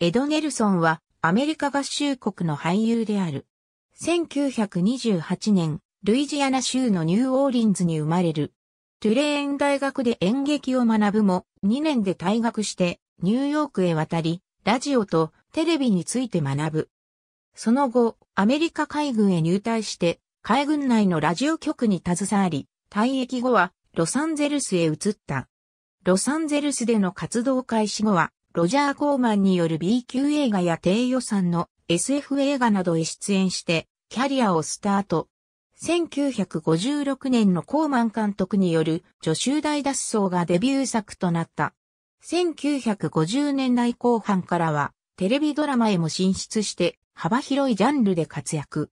エド・ネルソンはアメリカ合衆国の俳優である。1928年、ルイジアナ州のニューオーリンズに生まれる。トゥレーン大学で演劇を学ぶも、2年で退学してニューヨークへ渡り、ラジオとテレビについて学ぶ。その後、アメリカ海軍へ入隊して、海軍内のラジオ局に携わり、退役後はロサンゼルスへ移った。ロサンゼルスでの活動開始後は、ロジャー・コーマンによる B 級映画や低予算の SF 映画などへ出演して、キャリアをスタート。1956年のコーマン監督による女囚大脱走がデビュー作となった。1950年代後半からはテレビドラマへも進出して幅広いジャンルで活躍。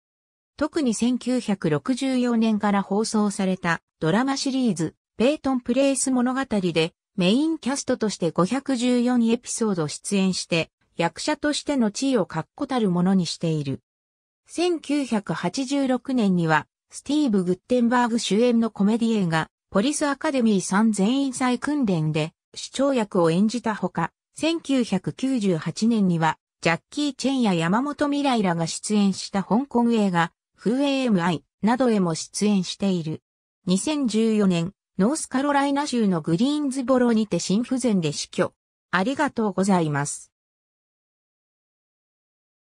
特に1964年から放送されたドラマシリーズペイトンプレイス物語でメインキャストとして514エピソード出演して、役者としての地位を確固たるものにしている。1986年には、スティーブ・グッテンバーグ主演のコメディ映画、ポリスアカデミー3全員祭訓練で、主張役を演じたほか、1998年には、ジャッキー・チェンや山本未来らが出演した香港映画、風 AMI などへも出演している。2014年、ノースカロライナ州のグリーンズボロにて心不全で死去。ありがとうございます。